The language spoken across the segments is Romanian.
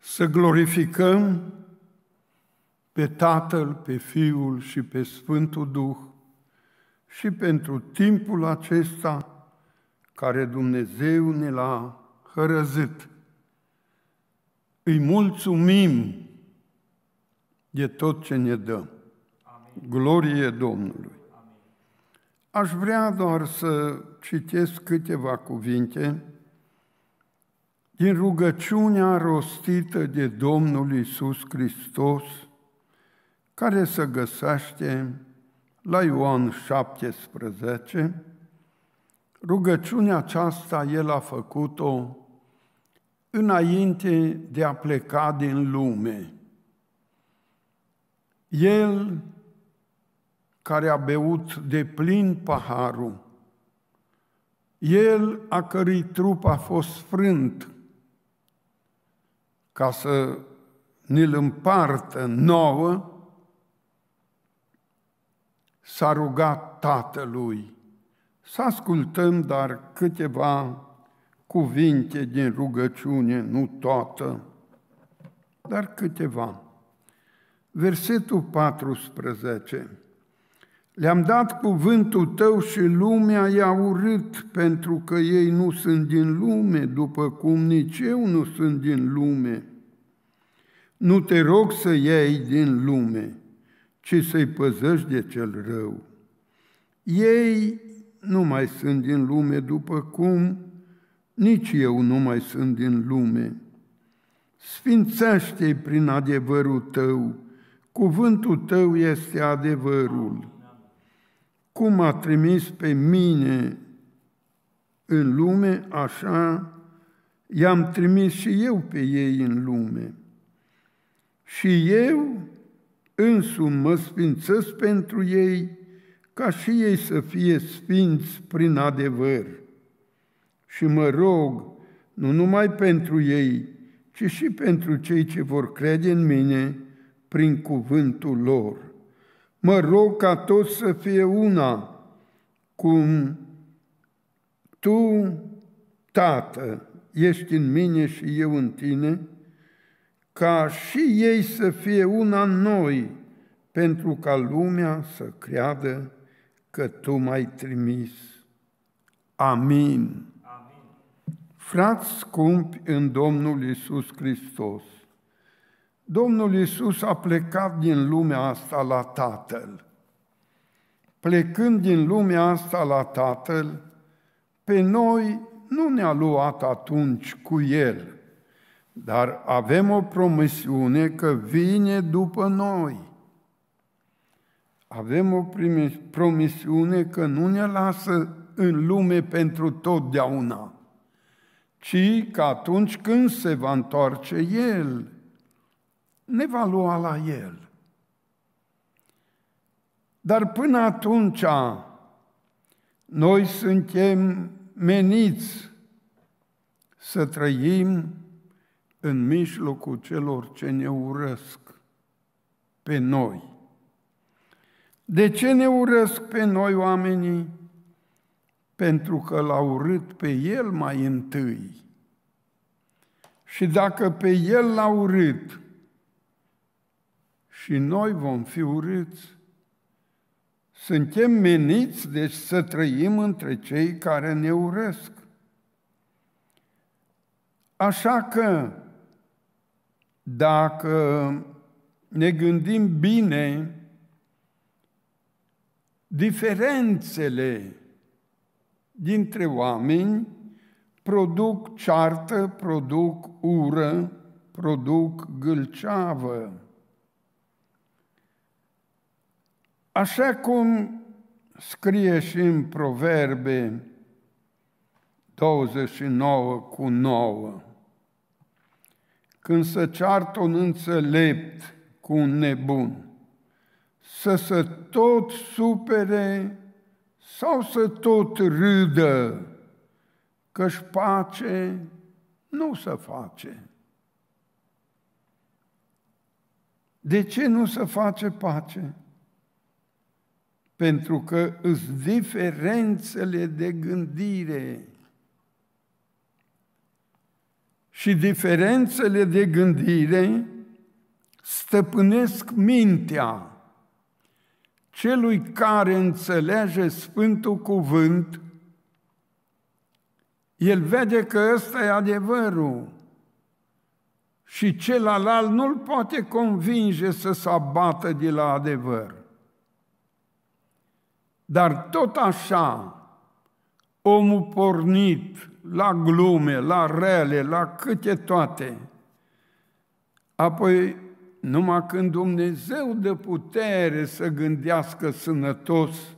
să glorificăm pe Tatăl, pe Fiul și pe Sfântul Duh și pentru timpul acesta care Dumnezeu ne l-a hărăzit. Îi mulțumim de tot ce ne dă. Glorie Domnului! Aș vrea doar să citesc câteva cuvinte din rugăciunea rostită de Domnul Isus Hristos, care se găsește la Ioan 17, rugăciunea aceasta el a făcut-o înainte de a pleca din lume. El care a beut de plin paharul, el a cărui trup a fost frânt ca să ne-l împartă nouă, s-a rugat Tatălui să ascultăm dar câteva cuvinte din rugăciune, nu toată, dar câteva. Versetul 14. Le-am dat cuvântul tău și lumea i-a urât, pentru că ei nu sunt din lume, după cum nici eu nu sunt din lume. Nu te rog să iei din lume, ci să-i păzești de cel rău. Ei nu mai sunt din lume, după cum nici eu nu mai sunt din lume. Sfințește-i prin adevărul tău, cuvântul tău este adevărul cum a trimis pe mine în lume, așa i-am trimis și eu pe ei în lume. Și eu însumi mă sfințesc pentru ei, ca și ei să fie sfinți prin adevăr. Și mă rog, nu numai pentru ei, ci și pentru cei ce vor crede în mine prin cuvântul lor Mă rog ca tot să fie una, cum tu, Tată, ești în mine și eu în tine, ca și ei să fie una în noi, pentru ca lumea să creadă că tu m-ai trimis. Amin. Amin. Frați scumpi în Domnul Isus Hristos, Domnul Iisus a plecat din lumea asta la Tatăl. Plecând din lumea asta la Tatăl, pe noi nu ne-a luat atunci cu El, dar avem o promisiune că vine după noi. Avem o promisiune că nu ne lasă în lume pentru totdeauna, ci că atunci când se va întoarce El – ne va lua la el. Dar până atunci, noi suntem meniți să trăim în mijlocul celor ce ne urăsc pe noi. De ce ne urăsc pe noi oamenii? Pentru că l-au urât pe el mai întâi. Și dacă pe el l-au urât, și noi vom fi urâți. Suntem meniți, deci, să trăim între cei care ne urăsc. Așa că, dacă ne gândim bine, diferențele dintre oameni produc ceartă, produc ură, produc gâlceavă. Așa cum scrie și în Proverbe 29 cu 9, când se ceartă un înțelept cu un nebun, să se tot supere sau să tot râdă, că-și pace nu se face. De ce nu se face pace? pentru că îs diferențele de gândire. Și diferențele de gândire stăpânesc mintea. Celui care înțelege Sfântul Cuvânt, el vede că ăsta e adevărul și celălalt nu-l poate convinge să se abată de la adevăr. Dar tot așa, omul pornit la glume, la rele, la câte toate, apoi numai când Dumnezeu dă putere să gândească sănătos,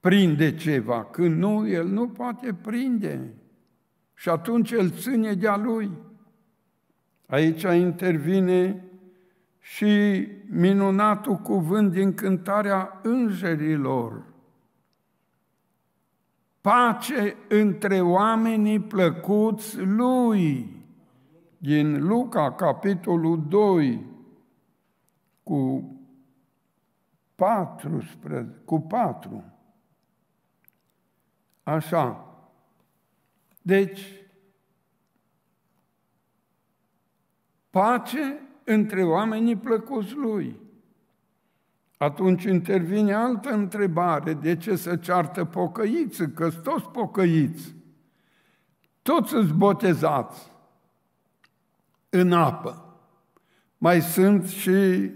prinde ceva. Când nu, el nu poate prinde. Și atunci el ține de-a lui. Aici intervine și minunatul cuvânt din cântarea îngerilor. Pace între oamenii plăcuți lui, din Luca, capitolul 2, cu 14, cu 4. Așa. Deci, pace între oamenii plăcuți lui. Atunci intervine altă întrebare, de ce să ceartă pocăiți, că toți pocăiți, toți îți botezați în apă. Mai sunt și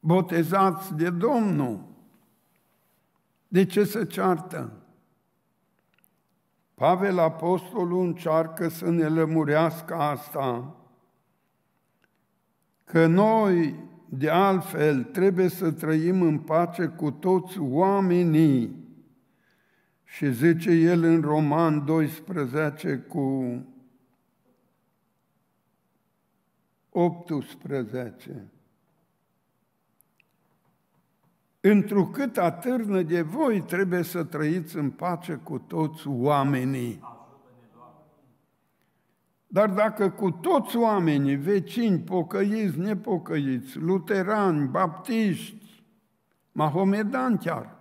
botezați de Domnul. De ce să ceartă? Pavel Apostolul încearcă să ne lămurească asta că noi, de altfel, trebuie să trăim în pace cu toți oamenii. Și zice el în Roman 12 cu 18. Întrucât atârnă de voi, trebuie să trăiți în pace cu toți oamenii. Dar dacă cu toți oamenii, vecini, pocăiți, nepocăiți, luterani, baptiști, mahomedani chiar,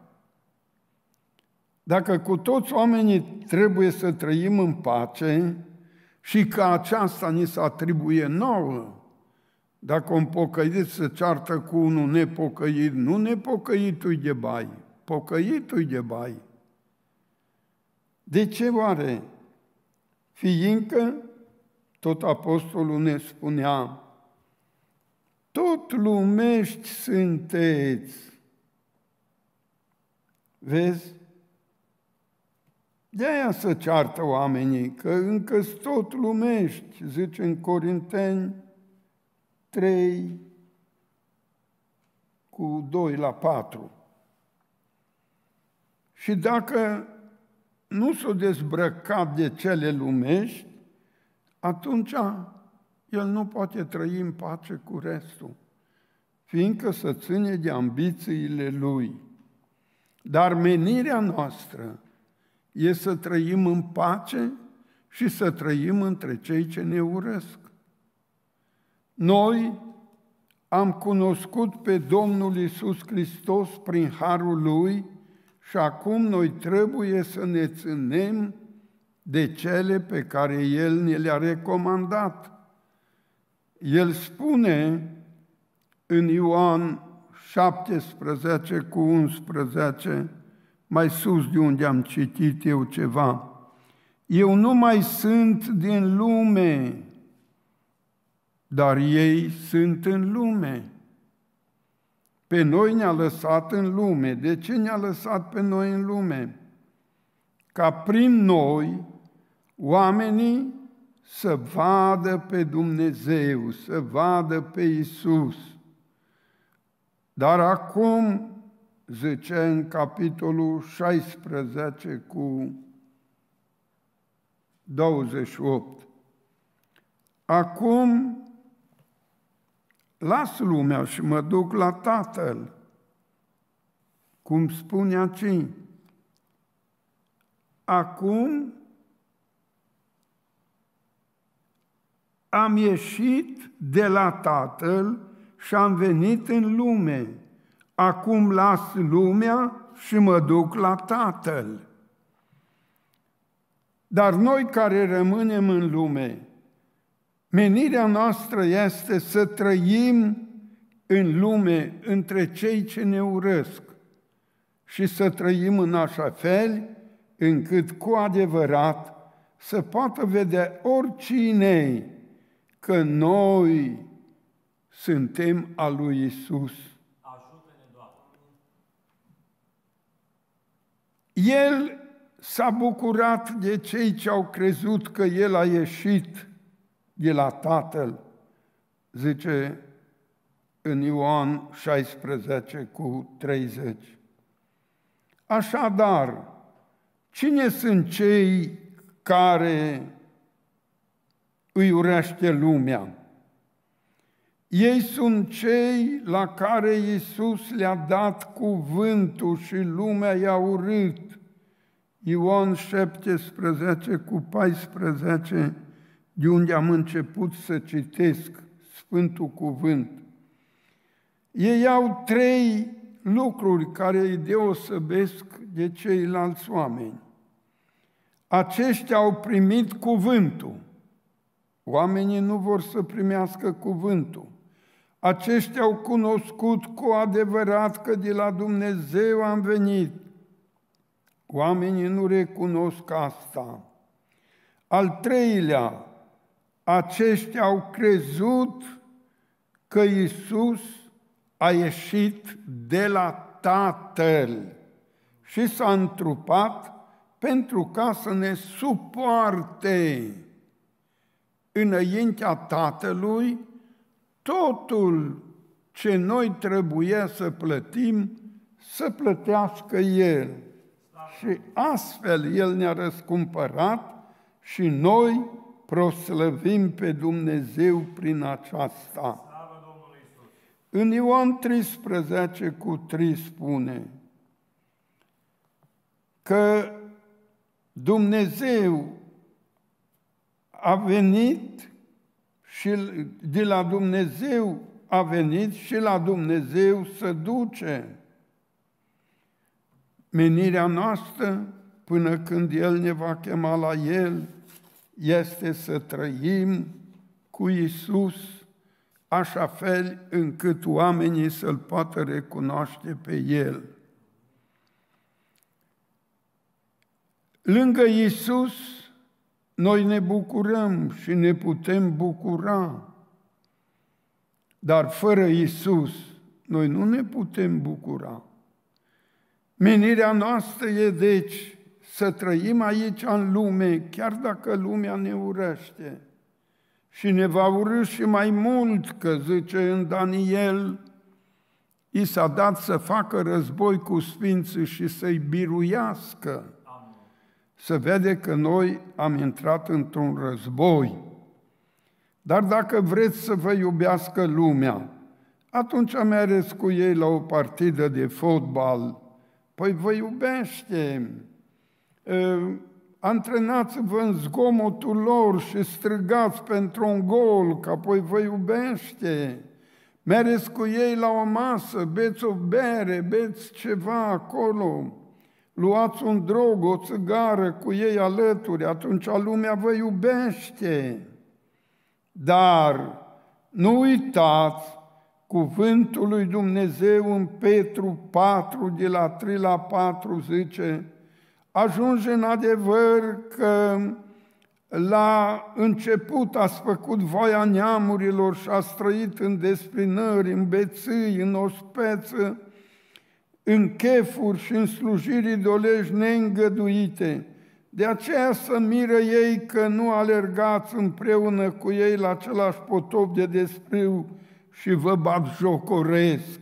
dacă cu toți oamenii trebuie să trăim în pace și că aceasta ni se atribuie nouă, dacă un pocăit se ceartă cu unul nepocăit, nu nepocăitul de bai, pocăitul de bai. De ce oare? Fiindcă tot apostolul ne spunea, tot lumești sunteți. Vezi? De-aia să ceartă oamenii, că încă tot lumești, zice în Corinteni 3, cu 2 la 4. Și dacă nu s-o dezbrăcat de cele lumești, atunci el nu poate trăi în pace cu restul, fiindcă se ține de ambițiile lui. Dar menirea noastră e să trăim în pace și să trăim între cei ce ne urăsc. Noi am cunoscut pe Domnul Isus Hristos prin harul lui și acum noi trebuie să ne ținem de cele pe care El ne le-a recomandat. El spune în Ioan 17 cu 11, mai sus de unde am citit eu ceva, eu nu mai sunt din lume, dar ei sunt în lume. Pe noi ne-a lăsat în lume. De ce ne-a lăsat pe noi în lume? Ca prin noi oamenii să vadă pe Dumnezeu, să vadă pe Isus. Dar acum, zice în capitolul 16 cu 28, acum las lumea și mă duc la Tatăl, cum spune aici. Acum am ieșit de la Tatăl și am venit în lume. Acum las lumea și mă duc la Tatăl. Dar noi care rămânem în lume, menirea noastră este să trăim în lume între cei ce ne urăsc și să trăim în așa fel încât cu adevărat să poată vedea oricine că noi suntem al lui Isus. El s-a bucurat de cei ce au crezut că El a ieșit de la Tatăl, zice în Ioan 16 cu 30. Așadar, cine sunt cei care îi urește lumea. Ei sunt cei la care Iisus le-a dat cuvântul și lumea i-a urât. Ioan 17 cu 14, de unde am început să citesc Sfântul Cuvânt. Ei au trei lucruri care îi deosebesc de ceilalți oameni. Aceștia au primit cuvântul Oamenii nu vor să primească cuvântul. Aceștia au cunoscut cu adevărat că de la Dumnezeu am venit. Oamenii nu recunosc asta. Al treilea, aceștia au crezut că Isus a ieșit de la Tatăl și s-a întrupat pentru ca să ne supoarte înaintea Tatălui totul ce noi trebuia să plătim, să plătească El. Și astfel El ne-a răscumpărat și noi proslăvim pe Dumnezeu prin aceasta. În Ioan 13 cu 3 spune că Dumnezeu a venit și de la Dumnezeu a venit și la Dumnezeu să duce menirea noastră până când El ne va chema la El este să trăim cu Isus așa fel încât oamenii să-L poată recunoaște pe El. Lângă Isus noi ne bucurăm și ne putem bucura, dar fără Isus, noi nu ne putem bucura. Menirea noastră e, deci, să trăim aici în lume, chiar dacă lumea ne urăște. Și ne va urâ și mai mult, că zice în Daniel, i s-a dat să facă război cu sfinții și să-i biruiască se vede că noi am intrat într-un război. Dar dacă vreți să vă iubească lumea, atunci mereți cu ei la o partidă de fotbal. Păi vă iubește, ă, antrenați-vă în zgomotul lor și strigați pentru un gol, că apoi vă iubește. Mereți cu ei la o masă, beți o bere, beți ceva acolo luați un drog, o țigară cu ei alături, atunci lumea vă iubește. Dar nu uitați cuvântul lui Dumnezeu în Petru 4, de la 3 la 4, zice, ajunge în adevăr că la început ați făcut voia neamurilor și ați trăit în desprinări, în beții, în ospeță, în chefuri și în slujiri dolești neîngăduite. De aceea să miră ei că nu alergați împreună cu ei la același potop de despriu și vă bat jocoresc.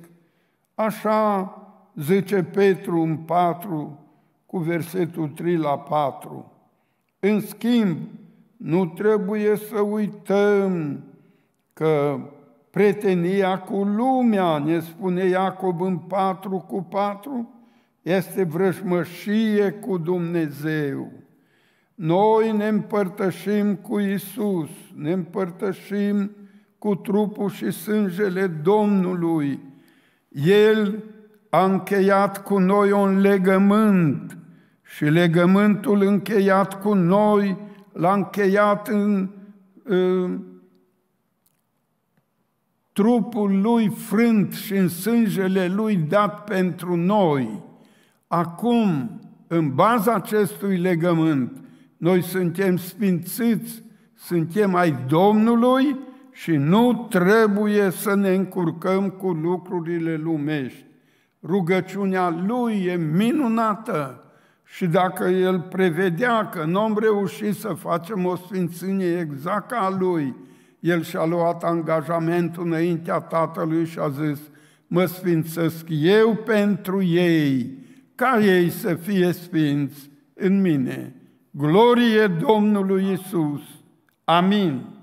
Așa zice Petru în 4, cu versetul 3 la 4. În schimb, nu trebuie să uităm că Pretenia cu lumea, ne spune Iacob în 4 cu 4, este vrăjmășie cu Dumnezeu. Noi ne împărtășim cu Isus, ne împărtășim cu trupul și sângele Domnului. El a încheiat cu noi un legământ și legământul încheiat cu noi l-a încheiat în, în trupul lui frânt și în sângele lui dat pentru noi. Acum, în baza acestui legământ, noi suntem sfințiți, suntem ai Domnului și nu trebuie să ne încurcăm cu lucrurile lumești. Rugăciunea lui e minunată și dacă el prevedea că nu am reușit să facem o sfințenie exactă a lui, el și-a luat angajamentul înaintea Tatălui și a zis, mă sfințesc eu pentru ei, ca ei să fie sfinți în mine. Glorie Domnului Isus. Amin.